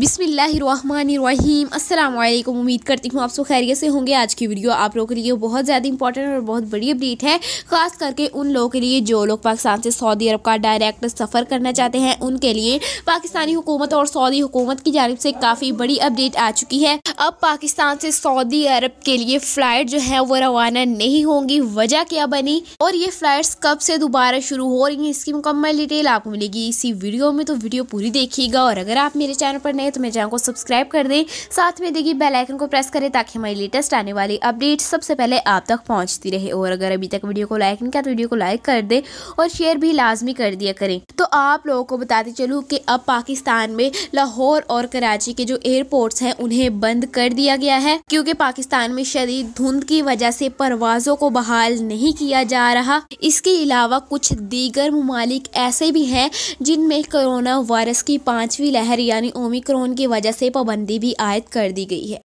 बिसमीम अल्लाम उम्मीद करती हूँ आप सब खैरियत से होंगे आज की वीडियो आप लोगों के लिए बहुत ज़्यादा इंपॉर्टेंट और बहुत बड़ी अपडेट है ख़ास करके उन लोगों के लिए जो लोग पाकिस्तान से सऊदी अरब का डायरेक्ट सफ़र करना चाहते हैं उनके लिए पाकिस्तानी हुकूमत और सऊदी हुकूमत की जानब से काफ़ी बड़ी अपडेट आ चुकी है अब पाकिस्तान से सऊदी अरब के लिए फ़्लाइट जो है वो रवाना नहीं होंगी वजह क्या बनी और ये फ़्लाइट्स कब से दोबारा शुरू हो रही हैं इसकी मुकम्मल डिटेल आपको मिलेगी इसी वीडियो में तो वीडियो पूरी देखिएगा और अगर आप मेरे चैनल पर नए है तो मेरे चैनल को सब्सक्राइब कर दें साथ में देखिए बेलाइकन को प्रेस करें ताकि हमारी लेटेस्ट आने वाली अपडेट सबसे पहले आप तक पहुँचती रहे और अगर अभी तक वीडियो को लाइक नहीं किया तो वीडियो को लाइक कर दें और शेयर भी लाजमी कर दिया करें तो आप लोगों को बताते चलूँ कि अब पाकिस्तान में लाहौर और कराची के जो एयरपोर्ट्स हैं उन्हें बंद कर दिया गया है क्योंकि पाकिस्तान में शदीद धुंध की वजह से परवाजों को बहाल नहीं किया जा रहा इसके अलावा कुछ दीगर ममालिक ऐसे भी हैं जिनमें कोरोना वायरस की पांचवी लहर यानी ओमिक ओमिक्रोन की वजह से पाबंदी भी आयद कर दी गई है